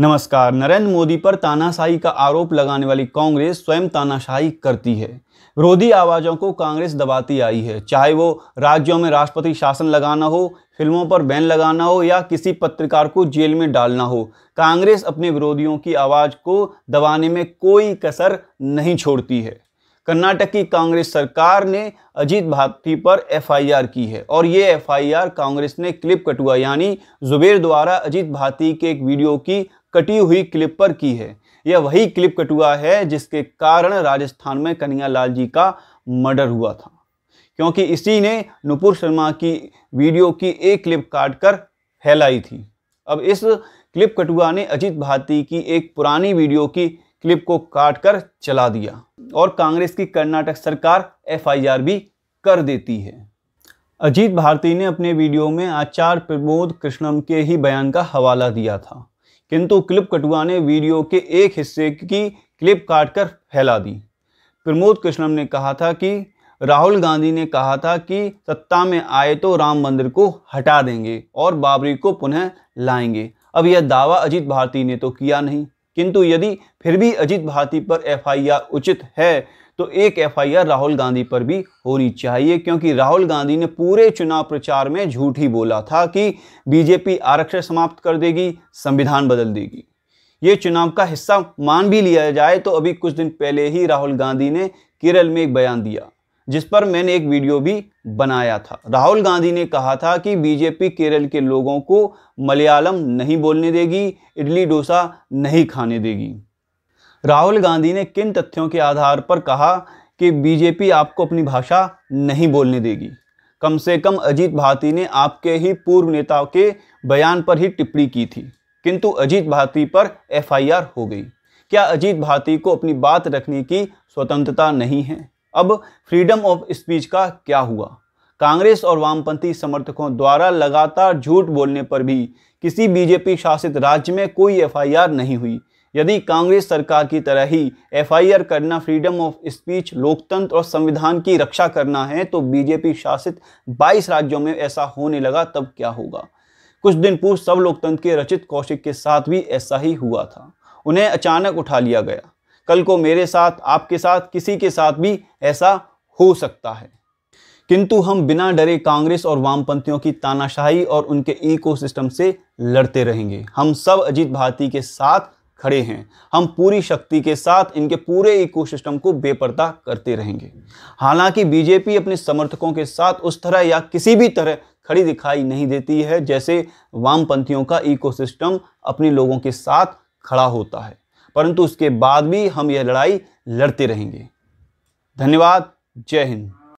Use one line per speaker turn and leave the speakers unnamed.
नमस्कार नरेंद्र मोदी पर तानाशाही का आरोप लगाने वाली कांग्रेस स्वयं तानाशाही करती है विरोधी आवाज़ों को कांग्रेस दबाती आई है चाहे वो राज्यों में राष्ट्रपति शासन लगाना हो फिल्मों पर बैन लगाना हो या किसी पत्रकार को जेल में डालना हो कांग्रेस अपने विरोधियों की आवाज़ को दबाने में कोई कसर नहीं छोड़ती है कर्नाटक की कांग्रेस सरकार ने अजीत भारती पर एफआईआर की है और ये एफआईआर कांग्रेस ने क्लिप कटुआ यानी जुबेर द्वारा अजीत भारती के एक वीडियो की कटी हुई क्लिप पर की है यह वही क्लिप कटुआ है जिसके कारण राजस्थान में कन्हैया लाल जी का मर्डर हुआ था क्योंकि इसी ने नुपुर शर्मा की वीडियो की एक क्लिप काट कर फैलाई थी अब इस क्लिप कटुआ ने अजीत भारती की एक पुरानी वीडियो की क्लिप को काट कर चला दिया और कांग्रेस की कर्नाटक सरकार एफआईआर भी कर देती है अजीत भारती ने अपने वीडियो में आचार्य प्रमोद कृष्णम के ही बयान का हवाला दिया था किंतु क्लिप कटुआ ने वीडियो के एक हिस्से की क्लिप काट कर फैला दी प्रमोद कृष्णम ने कहा था कि राहुल गांधी ने कहा था कि सत्ता में आए तो राम मंदिर को हटा देंगे और बाबरी को पुनः लाएंगे अब यह दावा अजीत भारती ने तो किया नहीं किंतु यदि फिर भी अजित भारती पर एफआईआर उचित है तो एक एफआईआर राहुल गांधी पर भी होनी चाहिए क्योंकि राहुल गांधी ने पूरे चुनाव प्रचार में झूठ ही बोला था कि बीजेपी आरक्षण समाप्त कर देगी संविधान बदल देगी ये चुनाव का हिस्सा मान भी लिया जाए तो अभी कुछ दिन पहले ही राहुल गांधी ने केरल में एक बयान दिया जिस पर मैंने एक वीडियो भी बनाया था राहुल गांधी ने कहा था कि बीजेपी केरल के लोगों को मलयालम नहीं बोलने देगी इडली डोसा नहीं खाने देगी राहुल गांधी ने किन तथ्यों के आधार पर कहा कि बीजेपी आपको अपनी भाषा नहीं बोलने देगी कम से कम अजीत भारती ने आपके ही पूर्व नेताओं के बयान पर ही टिप्पणी की थी किंतु अजीत भारती पर एफआईआर हो गई क्या अजीत भारती को अपनी बात रखने की स्वतंत्रता नहीं है अब फ्रीडम ऑफ स्पीच का क्या हुआ कांग्रेस और वामपंथी समर्थकों द्वारा लगातार झूठ बोलने पर भी किसी बीजेपी शासित राज्य में कोई एफआईआर नहीं हुई यदि कांग्रेस सरकार की तरह ही एफआईआर करना फ्रीडम ऑफ स्पीच लोकतंत्र और संविधान की रक्षा करना है तो बीजेपी शासित 22 राज्यों में ऐसा होने लगा तब क्या होगा कुछ दिन पूर्व सब लोकतंत्र के रचित कौशिक के साथ भी ऐसा ही हुआ था उन्हें अचानक उठा लिया गया कल को मेरे साथ आपके साथ किसी के साथ भी ऐसा हो सकता है किंतु हम बिना डरे कांग्रेस और वामपंथियों की तानाशाही और उनके इकोसिस्टम से लड़ते रहेंगे हम सब अजीत भारती के साथ खड़े हैं हम पूरी शक्ति के साथ इनके पूरे इकोसिस्टम को बेपर्दा करते रहेंगे हालांकि बीजेपी अपने समर्थकों के साथ उस तरह या किसी भी तरह खड़ी दिखाई नहीं देती है जैसे वामपंथियों का इकोसिस्टम अपने लोगों के साथ खड़ा होता है परंतु उसके बाद भी हम यह लड़ाई लड़ते रहेंगे धन्यवाद जय हिंद